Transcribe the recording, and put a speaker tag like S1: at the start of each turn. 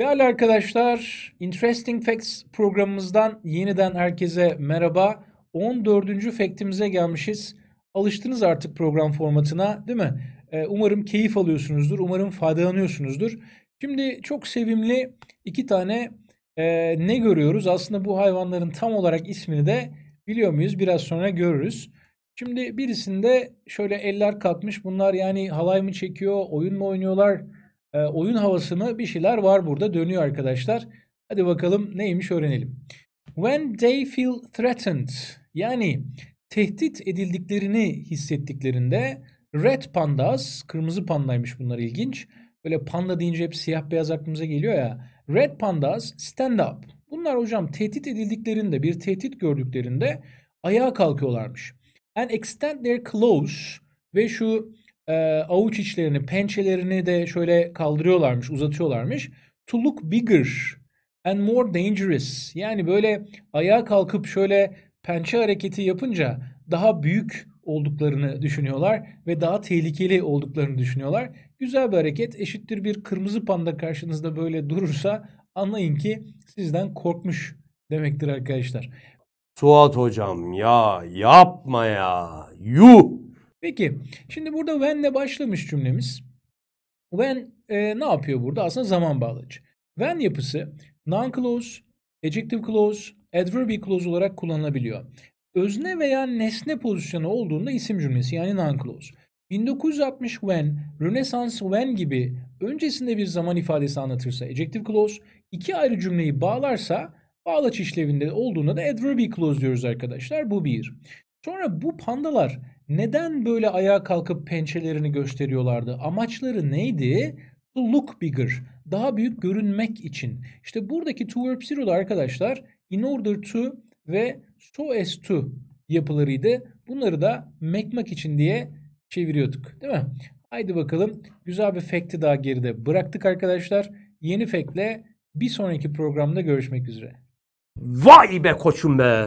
S1: Değerli arkadaşlar, Interesting Facts programımızdan yeniden herkese merhaba. 14. faktimize gelmişiz. Alıştınız artık program formatına değil mi? Ee, umarım keyif alıyorsunuzdur, umarım faydalanıyorsunuzdur. Şimdi çok sevimli iki tane e, ne görüyoruz? Aslında bu hayvanların tam olarak ismini de biliyor muyuz? Biraz sonra görürüz. Şimdi birisinde şöyle eller kalkmış. Bunlar yani halay mı çekiyor, oyun mu oynuyorlar? e, oyun havası mı? Bir şeyler var burada dönüyor arkadaşlar. Hadi bakalım neymiş öğrenelim. When they feel threatened yani tehdit edildiklerini hissettiklerinde red pandas, kırmızı pandaymış bunlar ilginç. Böyle panda deyince hep siyah beyaz aklımıza geliyor ya. Red pandas stand up. Bunlar hocam tehdit edildiklerinde, bir tehdit gördüklerinde ayağa kalkıyorlarmış. And extend their claws ve şu e, avuç içlerini, pençelerini de şöyle kaldırıyorlarmış, uzatıyorlarmış. To look bigger and more dangerous. Yani böyle ayağa kalkıp şöyle pençe hareketi yapınca daha büyük olduklarını düşünüyorlar ve daha tehlikeli olduklarını düşünüyorlar. Güzel bir hareket eşittir bir kırmızı panda karşınızda böyle durursa anlayın ki sizden korkmuş demektir arkadaşlar. Suat hocam ya yapma ya yuh Peki şimdi burada when when'le başlamış cümlemiz. When e, ne yapıyor burada? Aslında zaman bağlacı. When yapısı non-clause, adjective clause, adverbi clause olarak kullanılabiliyor. Özne veya nesne pozisyonu olduğunda isim cümlesi yani non-clause. 1960 when, Rönesans when gibi öncesinde bir zaman ifadesi anlatırsa adjective clause, iki ayrı cümleyi bağlarsa bağlaç işlevinde olduğunda da adverbi clause diyoruz arkadaşlar. Bu bir. Sonra bu pandalar neden böyle ayağa kalkıp pençelerini gösteriyorlardı? Amaçları neydi? To look bigger. Daha büyük görünmek için. İşte buradaki to verb zero'da arkadaşlar in order to ve so as to yapılarıydı. Bunları da mekmak için diye çeviriyorduk. Değil mi? Haydi bakalım. Güzel bir fact'i daha geride bıraktık arkadaşlar. Yeni fact'le bir sonraki programda görüşmek üzere. Vay be koçum be!